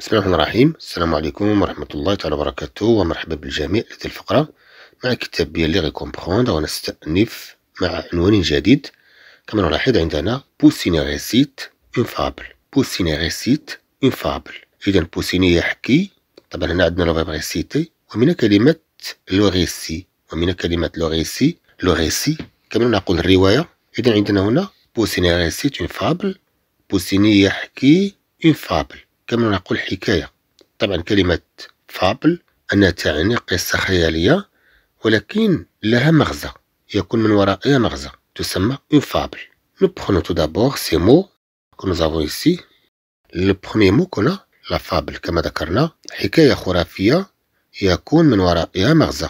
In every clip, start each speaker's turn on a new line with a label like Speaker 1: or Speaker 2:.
Speaker 1: بسم الله الرحمن الرحيم السلام عليكم ورحمة الله تعالى وبركاته ومرحبا بالجميع هذه الفقرة مع كتابية لي غيكومبخوند ونستأنف مع عنوان جديد كما نلاحظ عندنا بوسيني ريسيت اون فابل بوسيني ريسيت اون فابل إذا بوسيني يحكي طبعا هنا عندنا لو فيرب ريسيتي ومن كلمة لو ريسي ومن كلمة لو ريسي لو ريسي كما نقول الرواية إذا عندنا هنا بوسيني ريسيت اون فابل بوسيني يحكي اون فابل كما نقول حكاية طبعا كلمة فابل أنها تعني قصة خيالية ولكن لها مغزى يكون من ورائها مغزى تسمى اون فابل نو prenons تو d'abord سي مو كو نو زافون ايسي لو بخومي مو qu'on لا فابل كما ذكرنا حكاية خرافية يكون من ورائها مغزى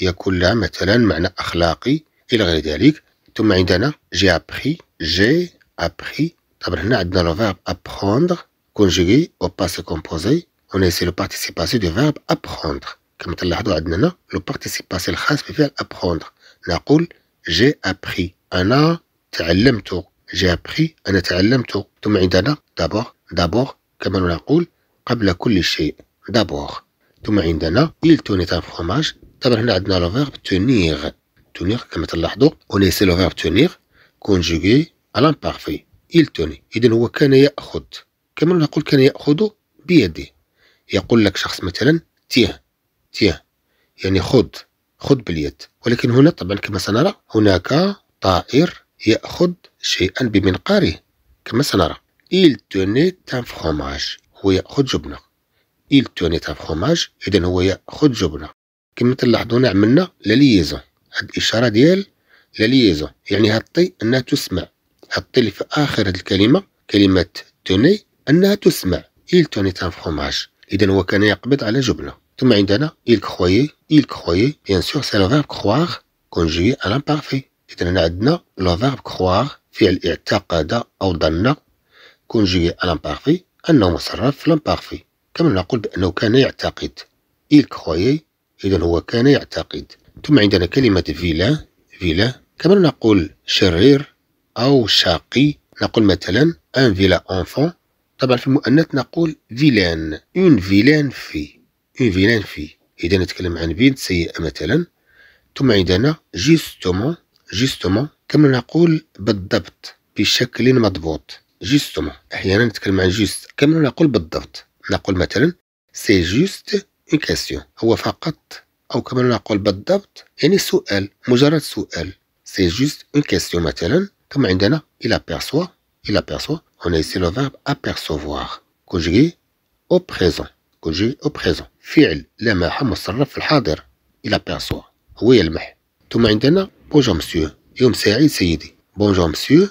Speaker 1: يكون لها مثلا معنى أخلاقي إلى غير ذلك ثم عندنا جي ابخي جي ابخي طبعا هنا عندنا لو فيرب ابخوندر conjugué au passé composé, on essaie le participe du verbe apprendre. Comme tu l'as dit, le participe passé le verbe apprendre. j'ai appris. J'ai appris, tu d'abord, d'abord, comme on l'a il tenait un fromage d'abord on عندنا tenir. Tenir, tenir, تونير le On le verbe tenir conjugué à il tenait كما نقول كان يأخذ بيده يقول لك شخص مثلا تيه تيه يعني خذ خذ باليد ولكن هنا طبعا كما سنرى هناك طائر يأخذ شيئا بمنقاره كما سنرى il tenait un fromage هو يأخذ جبنة il tenait un fromage إذا هو يأخذ جبنة كما تلاحظون عملنا ليزون هاد الإشارة ديال ليزون يعني هاد الطي أنها تسمع هاد الطي في آخر هاد الكلمة كلمة توني أنها تسمع ايل توني تان fromage إذا هو كان يقبض على جبنة ثم عندنا ايل كخوي ايل كخوي بيان سور سي لو فيرب كخواغ conjugué ان l'imparfait إذا هنا عندنا لو فيرب كخواغ فعل اعتقد أو ظن conjugué ان l'imparfait أنه مصرف في لامبارفي كما نقول بأنه كان يعتقد ايل كخوي إذا هو كان يعتقد ثم عندنا كلمة فيلا فيلا كما نقول شرير أو شقي نقول مثلا ان فيلا انفون طبعا في المؤنث نقول فيلان اون فيلان في اون فيلان في اذا نتكلم عن بنت سيئه مثلا ثم عندنا جيستومون جيستومون كما نقول بالضبط بشكل مضبوط جيستومون احيانا نتكلم عن جيست كما نقول بالضبط نقول مثلا سي جوست اون كاسيون هو فقط او كما نقول بالضبط يعني سؤال مجرد سؤال سي جوست اون كاسيون مثلا ثم عندنا الى بيرسوا il aperçoit, on a ici le verbe apercevoir, conjugué au présent, conjugué au présent. Fi'il, l'amaha mussarraf le hadir il aperçoit. Oui, elle m'a. Tout m'a indéna, bonjour monsieur, yom sa'id sayyidi. Bonjour monsieur,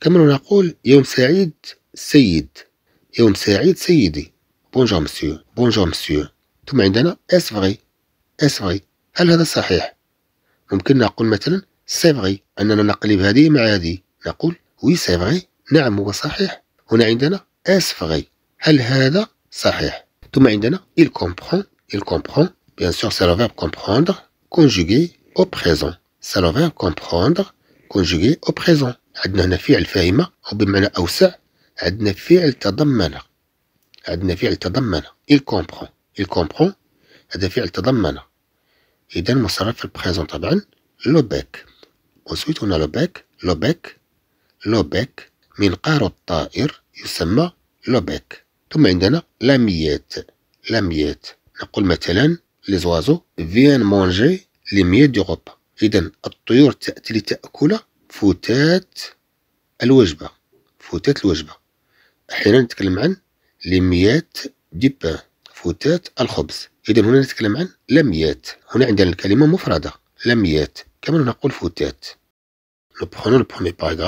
Speaker 1: comme on a dit, yom sa'id sayyid, yom sa'id Bonjour monsieur, bonjour monsieur. Tout m'a indéna, est-ce vrai, est-ce vrai, hal hada sahih. On peut dire, par c'est vrai, on a dit, c'est vrai. Oui, c'est vrai. نعم هو صحيح هنا عندنا اس فغي هل هذا صحيح ثم عندنا il comprend il comprend bien sûr c'est le verbe comprendre conjugué au présent c'est le verbe comprendre conjugué au présent عندنا هنا فعل فاهمة او بمعنى اوسع عندنا فعل تضمن عندنا فعل تضمن il comprend il comprend هذا فعل تضمن اذا مصرف في البريزون طبعا لو بيك وسويت هنا لو بيك لو بيك لو بيك منقار الطائر يسمى لوبيك ثم عندنا لاميات لاميات نقول مثلا زوازو فيان مونجي لي ميات دوروب اذا الطيور تاتي لتاكل فتات الوجبه فتات الوجبه احيانا نتكلم عن لميات دي بان فتات الخبز اذا هنا نتكلم عن لميات هنا عندنا الكلمه مفرده لميات كما نقول فتات نبخونو prenons le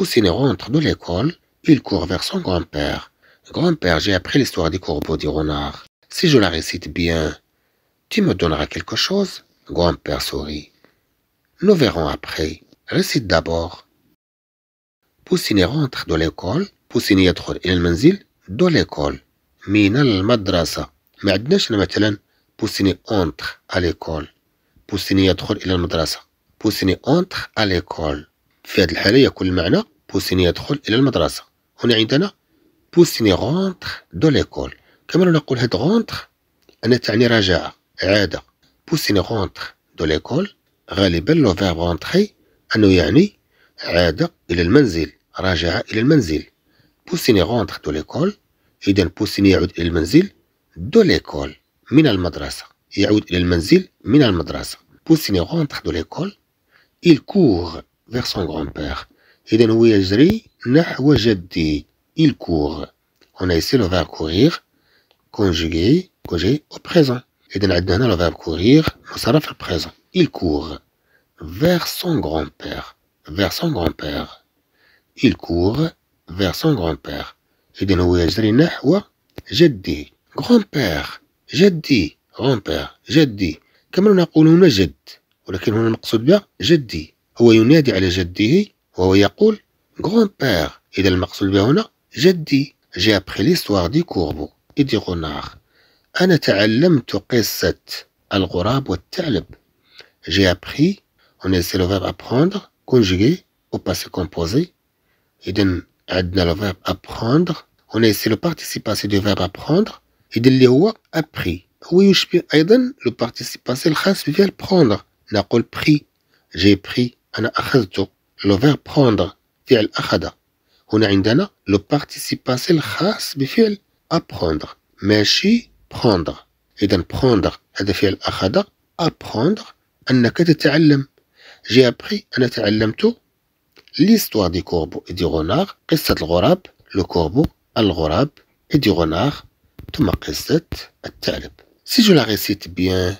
Speaker 1: Poussine rentre de l'école, il court vers son grand-père. Grand-père, j'ai appris l'histoire des corbeaux du renard. Si je la récite bien, tu me donneras quelque chose Grand-père sourit. Nous verrons après. Récite d'abord. Poussine rentre de l'école. Poussine yadkhul إلى المنزل de l'école. من المدرسة. ما عندناش matelan. Poussine entre à l'école. Poussine yadkhul إلى madrasa. Poussine entre à l'école. في هذه الحالة le المعنى بوسيني يدخل إلى المدرسة هنا عندنا بوسيني رونتر دو ليكول كما نقول هاد رونتر أنا تعني رجاء عادة بوسيني رونتر دو ليكول غالبا لو فيرب غونتخي أنه يعني عاد إلى المنزل رجع إلى المنزل بوسيني رونتر دو ليكول إذا بوسيني يعود إلى المنزل دو ليكول من المدرسة يعود إلى المنزل من المدرسة بوسيني رونتر دو ليكول il court vers son grand-père إذا هو يجري نحو جده il court on a ici le verbe courir conjugué conjugué au présent إذا عندنا هنا le verbe courir مصرف في البريزون il court vers son grand-père vers son grand-père il court vers son grand-père إذا هو يجري نحو جدي grand-père جدي grand-père جدي كما نقول هنا جد ولكن هنا نقصد بها جدي هو ينادي على جده وهو يقول Grand-père, إذا المقصود به هنا جدي j'ai appris l'histoire du corbeau et du renard أنا تعلمت قصة الغراب والثعلب j'ai appris on est le verbe apprendre conjugué au passé composé إذا عندنا le verbe apprendre on essaie le participe passé du verbe apprendre إذا اللي هو appris هو يشبه أيضا le participe passé الخاص بفعل prendre نقول pris j'ai pris أنا أخذته لو فير بروندر فعل أخذ هنا عندنا لو بارتيسيب الخاص بفعل أبخوندر ماشي بروندر إذا بروندر هذا فعل أخذ أبخوندر أنك تتعلم جي أبخي أنا تعلمت ليستوار دي كوربو دي غونار قصة الغراب لو كوربو الغراب دي غونار ثم قصة الثعلب سي جو لا ريسيت بيان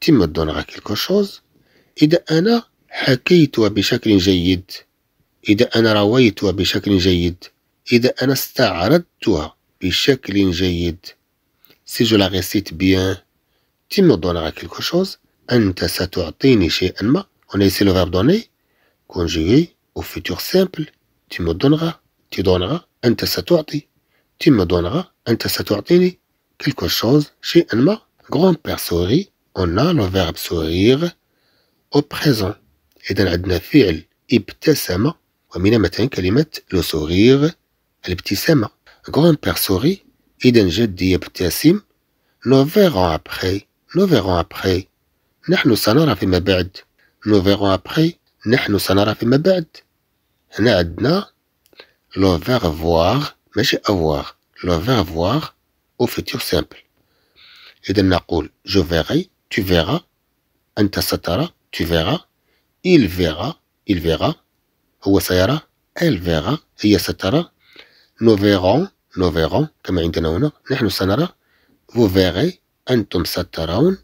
Speaker 1: تي me donnera كيلكو شوز إذا أنا حكيت بشكل جيد إذا أنا رويت بشكل جيد إذا أنا استعرضت بشكل جيد Si je la récite bien, tu me donneras quelque chose. Anta satu'tini shay'an ma. On a ici le verbe donner, conjugué au futur simple. Tu me donneras, tu donneras. Anta satu'ti. Tu me donneras. Anta satu'tini. Quelque chose. Shay'an ma. Grand-père sourit. On a le verbe sourire au présent. إذا عندنا فعل ابتسم ومن مثلا كلمة لو سوغيغ الابتسامة غون بير سوري إذا جدي يبتسم نو فيغون أبخي نو فيغون أبخي نحن سنرى فيما بعد نو فيغون أبخي نحن سنرى فيما بعد هنا عندنا لو فيغ فواغ ماشي أفواغ لو فيغ فواغ أو فيتور سامبل إذا نقول جو فيغي تو فيغا أنت سترى تو فيغا il verra il verra هو سيرى elle verra هي سترى nous verrons nous verrons كما عندنا هنا نحن سنرى vous verrez انتم سترون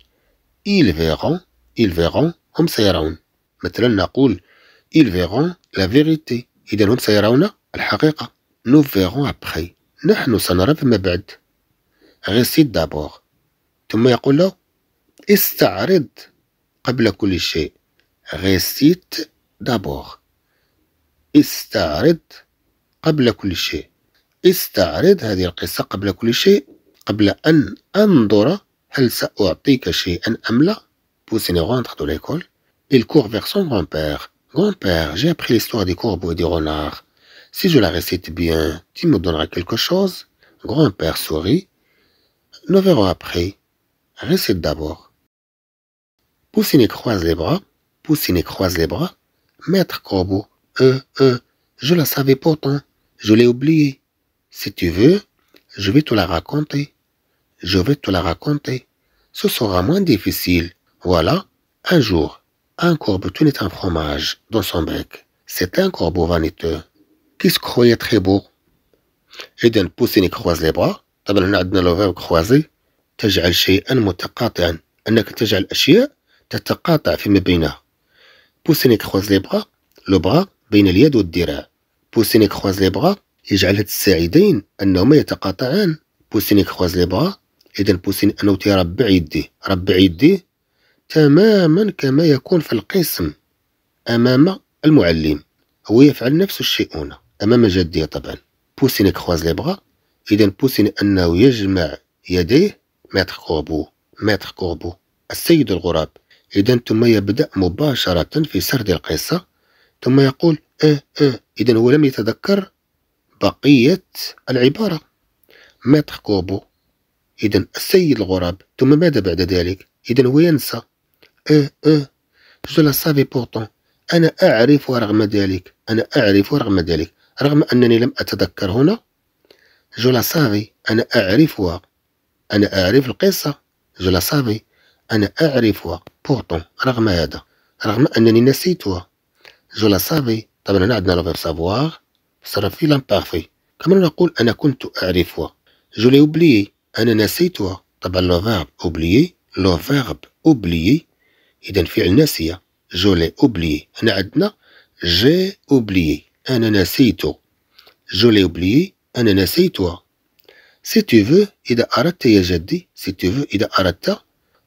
Speaker 1: ils verront ils verront هم سيرون مثلا نقول ils verront la vérité اذا هم سيرون الحقيقه nous verrons après نحن سنرى فيما بعد غسيت دابور ثم يقول له استعرض قبل كل شيء récite d'abord. Poussine قبل كل شيء هذه القصة قبل كل شيء قبل أن أنظر هل شيئا rentre de l'école il court vers son grand-père grand-père j'ai appris l'histoire des corbeaux et des renards si je la récite bien tu me donneras quelque chose grand-père sourit nous verrons après récite d'abord Poussine croise les bras Poussine croise les bras. Maître Corbeau, euh, euh, je la savais pourtant, je l'ai oubliée. Si tu veux, je vais te la raconter. Je vais te la raconter. Ce sera moins difficile. Voilà, un jour, un corbeau tenait un fromage dans son bec. C'est un corbeau vaniteux qui se croyait très beau. croise les bras. T'as بوسيني le لي بغا طبعا هنا عندنا لو croisé. كخوازي تجعل شيئا متقاطعا أنك تجعل un تتقاطع فيما بينها بوسينيك خواز لي بغا لو بغا بين اليد والذراع بوسينيك خواز لي بغا يجعل هاد الساعدين انهما يتقاطعان بوسينيك خواز لي بغا اذا بوسين انه تيربع يديه ربع يديه تماما كما يكون في القسم امام المعلم هو يفعل نفس الشيء هنا امام جديه طبعا بوسينيك خواز لي بغا اذا بوسين انه يجمع يديه ماتر كوربو ماتر كوربو السيد الغراب إذا ثم يبدأ مباشرة في سرد القصة ثم يقول آه آه إذا هو لم يتذكر بقية العبارة ماتر كوبو إذا السيد الغراب ثم ماذا بعد ذلك؟ إذا هو ينسى آه آه جو لا سافي بورتون أنا أعرف رغم ذلك أنا أعرف رغم ذلك رغم أنني لم أتذكر هنا جو لا سافي أنا أعرفها أنا أعرف القصة جو لا سافي أنا أعرفها بورتون رغم هذا رغم أنني نسيتها جو لا سافي طبعا هنا عندنا لو سافوار صرف لامبارفي كما نقول أنا كنت أعرفها جو لي أوبليي أنا نسيتها طبعا لو فيرب أوبليي لو فيرب أوبليي إذا فعل ناسية جو لي أوبليي هنا عندنا جي أوبليي أنا نسيته جو لي أوبليي أنا نسيتها سي تو فو إذا أردت يا جدي سي تو فو إذا أردت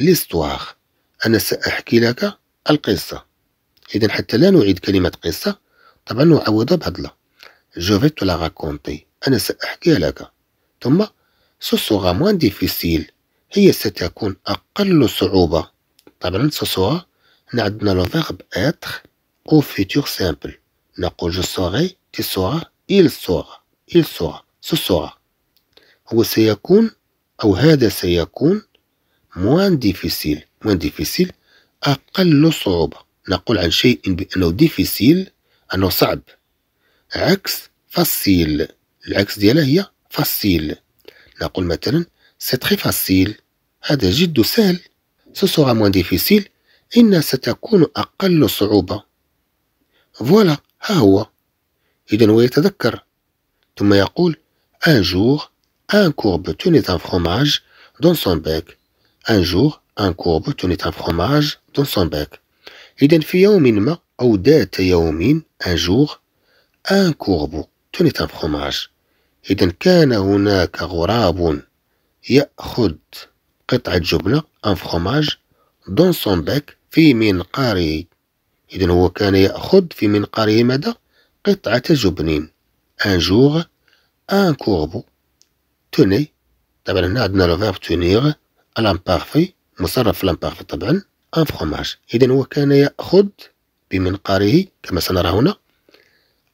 Speaker 1: ليستواغ أنا سأحكي لك القصة إذا حتى لا نعيد كلمة قصة طبعا نعوضها بهضلة جو في تو لا راكونتي أنا سأحكيها لك ثم سوسوغا موان ديفيسيل هي ستكون أقل صعوبة طبعا سوسوغا هنا عندنا لو فيرب إتر أو فيتور سامبل نقول جو سوغي تي سوغا إل سوغا إل سوغا سوسوغا هو سيكون أو هذا سيكون موان ديفيسيل موان ديفيسيل أقل صعوبة نقول عن شيء بأنه ديفيسيل أنه صعب عكس فاسيل العكس ديالها هي فاسيل نقول مثلا سي تخي فاسيل هذا جد سهل سو سورا موان ديفيسيل إن ستكون أقل صعوبة فوالا ها هو إذا هو يتذكر ثم يقول أن جور أن كورب tenait un fromage دون سون bec Un jour, un courbe tenait un fromage dans son bac. إذا في يوم ما أو ذات يوم un jour un courbe tenait un fromage. إذا كان هناك غراب يأخذ قطعة جبنة ان فخوماج دون سون باك في منقاره إذا هو كان يأخذ في منقاره ماذا؟ قطعة جبن ان جور ان كوربو توني طبعا هنا عندنا لو فيرب تونيغ الامبارفي مصرف الامبارفي طبعا ان آه، فروماج اذا هو كان ياخذ بمنقاره كما سنرى هنا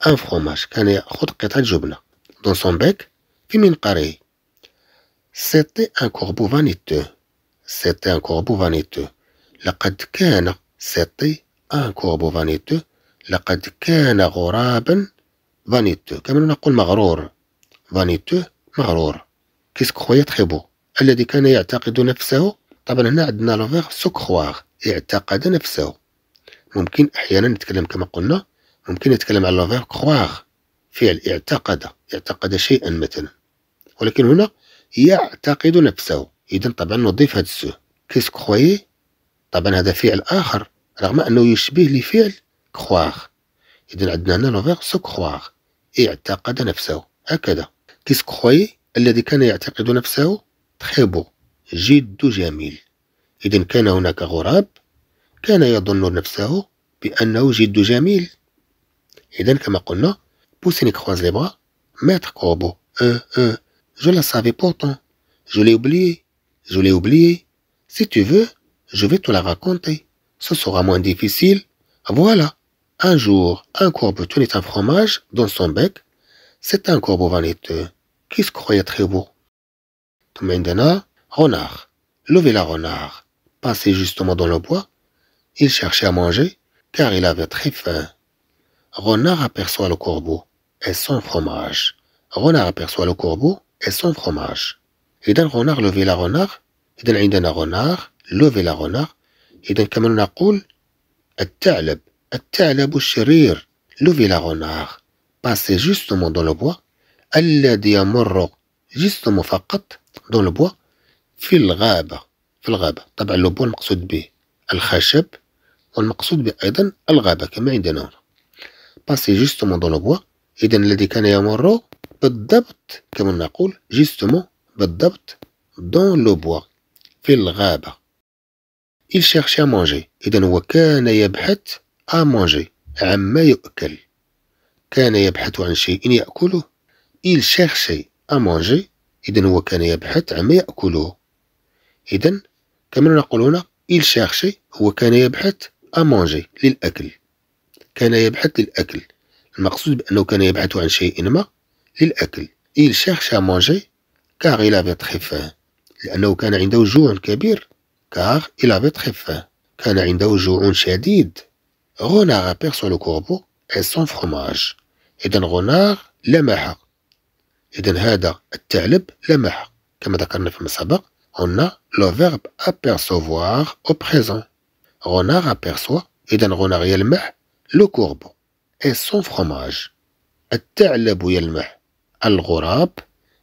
Speaker 1: ان آه، فروماج كان ياخذ قطعه جبنه دون سون بيك في منقاره سيتي ان كوربو فانيتو سيتي ان كوربو فانيتو لقد كان سيتي ان كوربو فانيتو لقد كان غرابا فانيتو كما نقول مغرور فانيتو مغرور كيس تخي بو الذي كان يعتقد نفسه طبعا هنا عندنا لوفيغ سوكخواغ اعتقد نفسه ممكن احيانا نتكلم كما قلنا ممكن نتكلم على لوفيغ كخواغ فعل اعتقد اعتقد شيئا مثلا ولكن هنا يعتقد نفسه اذا طبعا نضيف هذا السو كيس كخوي طبعا هذا فعل اخر رغم انه يشبه لفعل كخواغ اذا عندنا هنا لوفيغ سوكخواغ اعتقد نفسه هكذا كيس كخوي الذي كان يعتقد نفسه Très beau. Jidou Jamil. Et d'un qu'on a un carourab. Qu'on a un donneur neufséo. Puis un n'a un jidou Jamil. Et d'un qu'on a un poussiné croise les bras. Maître Corbeau. Je la savais pourtant. Je l'ai oublié. Je l'ai oublié. Si tu veux, je vais te la raconter. Ce sera moins difficile. Voilà. Un jour, un corbeau tenait un fromage dans son bec. C'est un corbeau vaniteux. Qui se croyait très beau? Maintenant, renard. Levez la renard. Passé justement dans le bois, il cherchait à manger, car il avait très faim. Renard aperçoit le corbeau et son fromage. Renard aperçoit le corbeau et son fromage. Donc, renard levez la renard Donc, عندنا renard lever la renard le كمان نقول le الثعلب chérir, Levez la renard Passez justement dans le bois elle à يمر justement دون لو بوا في الغابة في الغابة طبعا لو بوا المقصود به الخشب والمقصود به أيضا الغابة كما عندنا هنا باسي جوستومون دون لو بوا إذا الذي كان يمر بالضبط كما نقول جوستومون بالضبط دون لو بوا في الغابة il cherchait à manger إذا هو كان يبحث à manger عما يؤكل كان يبحث عن شيء يأكله il cherchait à manger إذن هو كان يبحث عما يأكله إذن كما نقول هنا إل شيرشي هو كان يبحث أمانجي للأكل كان يبحث للأكل المقصود بأنه كان يبحث عن شيء ما للأكل إل شيرش أمانجي كاغ إلا أفي لأنه كان عنده جوع كبير كاغ إلا أفي كان عنده جوع شديد غونار أبيرسو لو كوربو أي سون فروماج إذا غونار لمح on a le verbe apercevoir au présent renard aperçoit le corbeau et son fromage le corbeau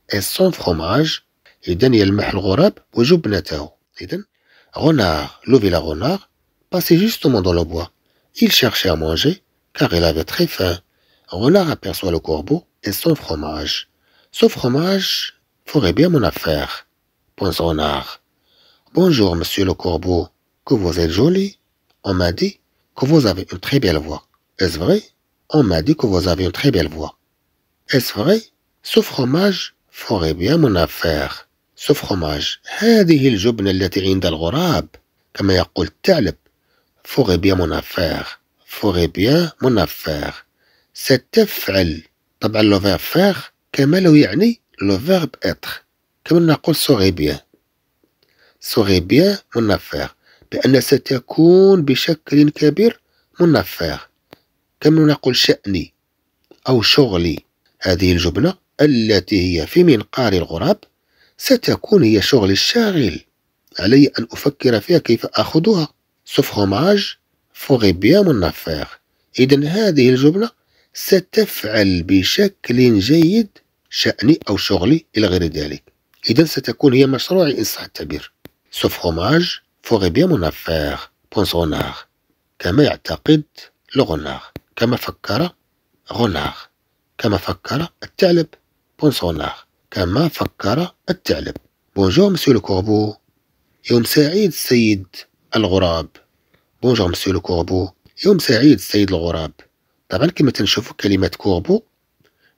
Speaker 1: et son fromage renard le renard passait justement dans le bois il cherchait à manger car il avait très faim renard aperçoit le corbeau et son fromage ce fromage ferait bien mon affaire, pense Renard. Bonjour, monsieur le corbeau, que vous êtes joli. On m'a dit que vous avez une très belle voix. Est-ce vrai? On m'a dit que vous avez une très belle voix. Est-ce vrai? Ce fromage ferait bien mon affaire. Ce fromage, هذه الجبن التي عند الغراب كما يقول ferait bien mon affaire. Ferait bien mon affaire. C'est تفعل طبعا le verbe faire كما لو يعني لو فيرب اتر كما نقول سوغي بيان سوغي بيان منفير بأن ستكون بشكل كبير منفير كما نقول شأني أو شغلي هذه الجبنة التي هي في منقار الغراب ستكون هي شغلي الشاغل علي أن أفكر فيها كيف أخذها سوف هوماج فوغي بيان منفير إذا هذه الجبنه ستفعل بشكل جيد شأني أو شغلي إلى غير ذلك إذا ستكون هي مشروعي إن صح التعبير سو فخوماج فوغي بيان مون أفير بونس كما يعتقد لغونار كما فكر غونار كما فكر الثعلب بونس كما فكر الثعلب بونجور مسيو الكوربو يوم سعيد السيد الغراب بونجور مسيو الكوربو يوم سعيد السيد الغراب طبعا كما تنشوفوا كلمة كوربو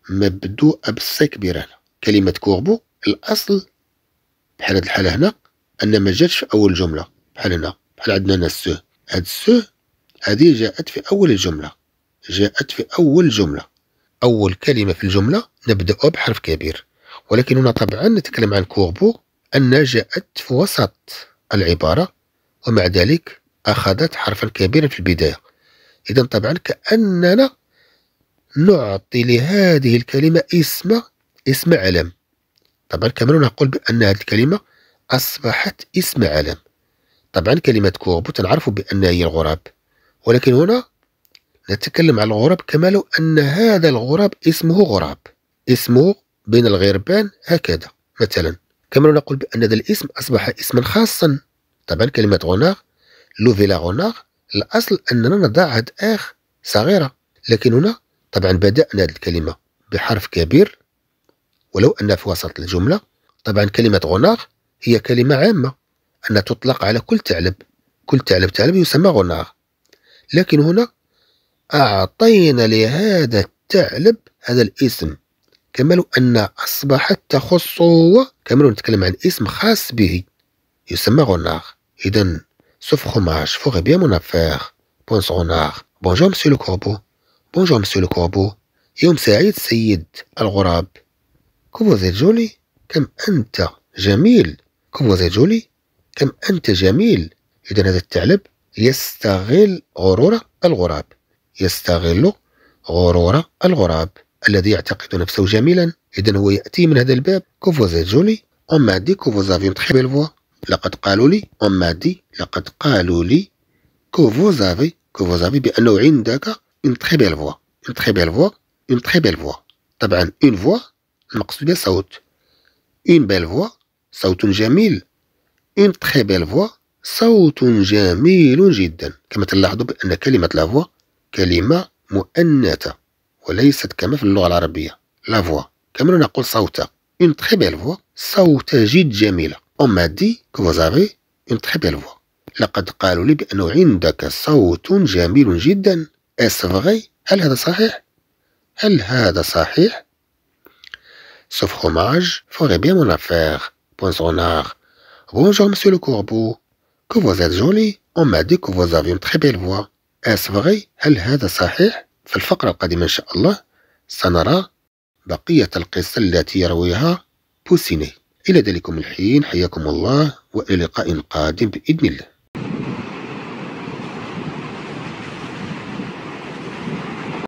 Speaker 1: مبدوءه بالسي كبيره هنا كلمه كوربو الاصل بحال هاد الحاله هنا ان ما جاتش في اول جمله بحال هنا بحال عندنا هنا السو هاد السو هادي جاءت في اول الجمله جاءت في اول جمله اول كلمه في الجمله نبدا بحرف كبير ولكن هنا طبعا نتكلم عن كوربو ان جاءت في وسط العباره ومع ذلك اخذت حرفا كبيرا في البدايه اذا طبعا كاننا نعطي لهذه الكلمة اسم اسم علم طبعا كمان نقول بأن هذه الكلمة أصبحت اسم علم طبعا كلمة كوربو تنعرف بأنها هي الغراب ولكن هنا نتكلم عن الغراب كما لو أن هذا الغراب اسمه غراب اسمه بين الغربان هكذا مثلا كما نقول بأن هذا الاسم أصبح اسما خاصا طبعا كلمة غناغ لوفيلا غناغ الأصل أننا نضع هاد آخ صغيرة لكن هنا طبعا بدأنا الكلمة بحرف كبير ولو أن في وسط الجملة طبعا كلمة غناغ هي كلمة عامة أن تطلق على كل ثعلب كل ثعلب ثعلب يسمى غناغ لكن هنا أعطينا لهذا الثعلب هذا الاسم كما لو أن أصبحت تخصه كما لو نتكلم عن اسم خاص به يسمى غناغ إذا سوف خماش فوغ بيان مون بونس غناغ بونجور مسيو لو كوربو بونجور مسيو le يوم سعيد سيد الغراب. جولي كم أنت جميل. جولي كم أنت جميل. إذا هذا الثعلب يستغل غرور الغراب. يستغل غرور الغراب الذي يعتقد نفسه جميلا. إذا هو يأتي من هذا الباب. كوفو أون جولي أم مادي كوفو زافي une très لقد قالوا لي أون مادي لقد قالوا لي كوفو زافي كوفو زافي بأنه عندك une très belle voix une très belle voix une très belle voix طبعا une voix المقصود صوت une belle voix صوت جميل une très belle voix صوت جميل جدا كما تلاحظوا بأن كلمة لافوا كلمة مؤنثة وليست كما في اللغة العربية لافوا كما نقول صوت une très belle voix صوت جد جميلة on m'a dit que vous avez une très belle voix لقد قالوا لي بأنه عندك صوت جميل جدا الصفغي هل هذا صحيح؟ هل هذا صحيح؟ Ce fromage ferait bien mon affaire, بون Bonjour, monsieur le corbeau. Que vous êtes joli. On m'a dit que vous avez une très belle voix. Est-ce vrai? هل هذا صحيح؟ في الفقرة القادمة إن شاء الله سنرى بقية القصة التي يرويها بوسيني إلى ذلكم الحين حياكم الله وإلى لقاء قادم بإذن الله